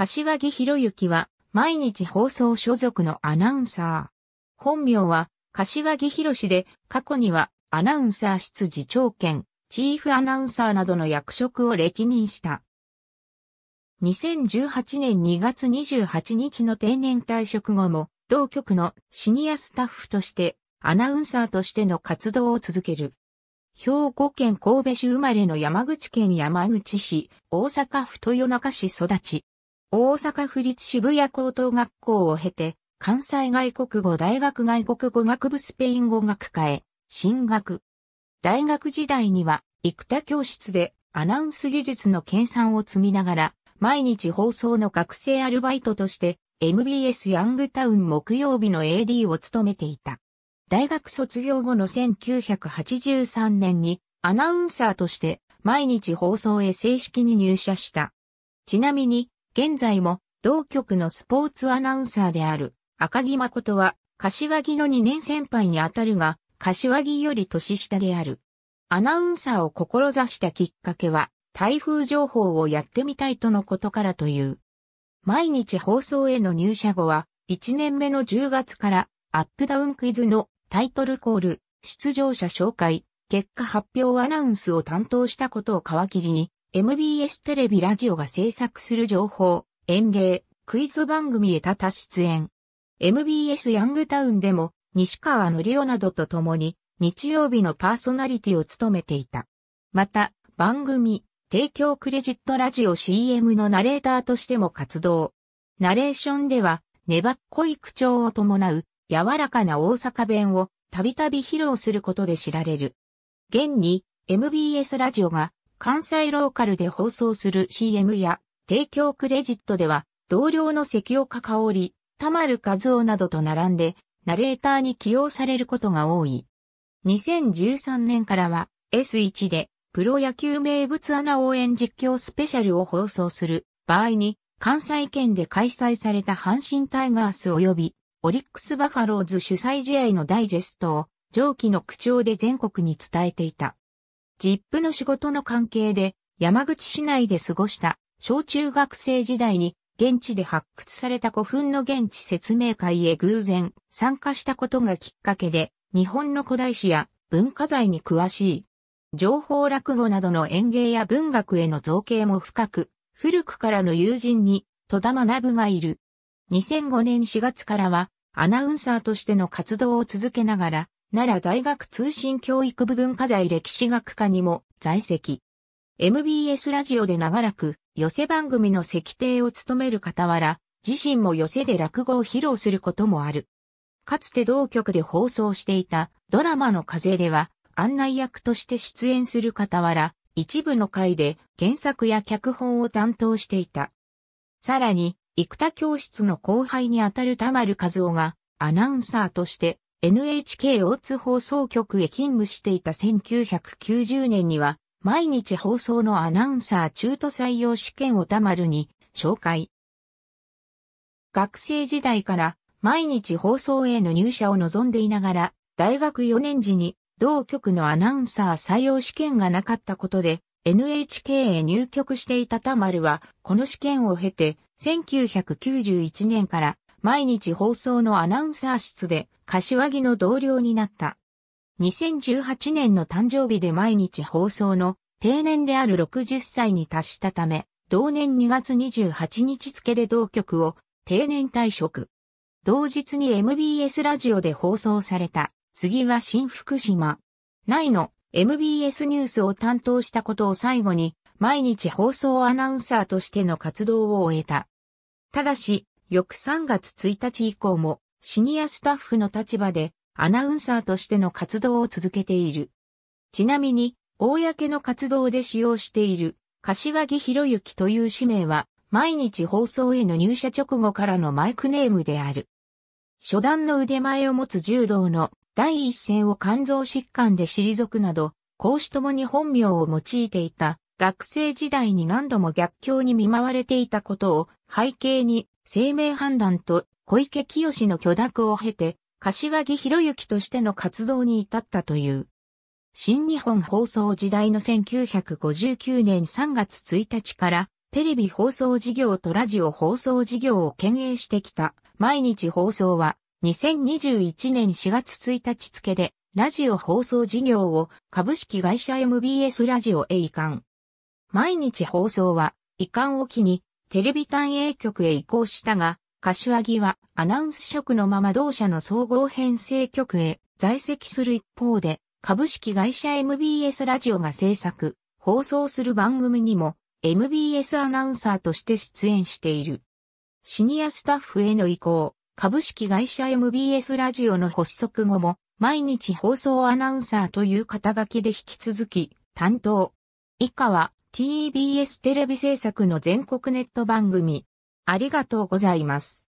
柏木博之は、毎日放送所属のアナウンサー。本名は、柏木博で、過去には、アナウンサー室次長兼、チーフアナウンサーなどの役職を歴任した。2018年2月28日の定年退職後も、同局のシニアスタッフとして、アナウンサーとしての活動を続ける。兵庫県神戸市生まれの山口県山口市、大阪府豊中市育ち、大阪府立渋谷高等学校を経て、関西外国語大学外国語学部スペイン語学科へ、進学。大学時代には、幾田教室でアナウンス技術の研鑽を積みながら、毎日放送の学生アルバイトとして、MBS ヤングタウン木曜日の AD を務めていた。大学卒業後の1983年にアナウンサーとして毎日放送へ正式に入社した。ちなみに現在も同局のスポーツアナウンサーである赤木誠は、柏木の2年先輩にあたるが、柏木より年下である。アナウンサーを志したきっかけは、台風情報をやってみたいとのことからという。毎日放送への入社後は、1年目の10月からアップダウンクイズのタイトルコール、出場者紹介、結果発表アナウンスを担当したことを皮切りに、MBS テレビラジオが制作する情報、演芸、クイズ番組へ多々出演。MBS ヤングタウンでも西川のりおなどと共に日曜日のパーソナリティを務めていた。また、番組、提供クレジットラジオ CM のナレーターとしても活動。ナレーションでは、粘っこい口調を伴う柔らかな大阪弁をたびたび披露することで知られる。現に MBS ラジオが関西ローカルで放送する CM や提供クレジットでは同僚の関岡香織、田丸和夫などと並んでナレーターに起用されることが多い。2013年からは S1 でプロ野球名物アナ応援実況スペシャルを放送する場合に関西圏で開催された阪神タイガース及びオリックスバファローズ主催試合のダイジェストを上記の口調で全国に伝えていた。ジップの仕事の関係で山口市内で過ごした小中学生時代に現地で発掘された古墳の現地説明会へ偶然参加したことがきっかけで日本の古代史や文化財に詳しい情報落語などの演芸や文学への造形も深く古くからの友人に戸田学がいる2005年4月からはアナウンサーとしての活動を続けながら奈良大学通信教育部文化財歴史学科にも在籍。MBS ラジオで長らく寄せ番組の席定を務める傍ら、自身も寄せで落語を披露することもある。かつて同局で放送していたドラマの風では案内役として出演する傍ら、一部の回で原作や脚本を担当していた。さらに、生田教室の後輩にあたる田丸和夫がアナウンサーとして NHK 大津放送局へ勤務していた1990年には、毎日放送のアナウンサー中途採用試験をたまるに紹介。学生時代から毎日放送への入社を望んでいながら、大学4年時に同局のアナウンサー採用試験がなかったことで、NHK へ入局していた田丸は、この試験を経て、1991年から毎日放送のアナウンサー室で柏木の同僚になった。2018年の誕生日で毎日放送の定年である60歳に達したため、同年2月28日付で同局を定年退職。同日に MBS ラジオで放送された、次は新福島。内の MBS ニュースを担当したことを最後に、毎日放送アナウンサーとしての活動を終えた。ただし、翌3月1日以降もシニアスタッフの立場でアナウンサーとしての活動を続けている。ちなみに、公の活動で使用している柏木博之という氏名は毎日放送への入社直後からのマイクネームである。初段の腕前を持つ柔道の第一線を肝臓疾患で退くなど、講師ともに本名を用いていた学生時代に何度も逆境に見舞われていたことを背景に、生命判断と小池清の許諾を経て、柏木博之としての活動に至ったという。新日本放送時代の1959年3月1日から、テレビ放送事業とラジオ放送事業を兼営してきた、毎日放送は、2021年4月1日付で、ラジオ放送事業を株式会社 MBS ラジオへ移管。毎日放送は、移管を機に、テレビ単営局へ移行したが、柏木はアナウンス職のまま同社の総合編成局へ在籍する一方で、株式会社 MBS ラジオが制作、放送する番組にも MBS アナウンサーとして出演している。シニアスタッフへの移行、株式会社 MBS ラジオの発足後も、毎日放送アナウンサーという肩書きで引き続き、担当。以下は、TBS テレビ制作の全国ネット番組。ありがとうございます。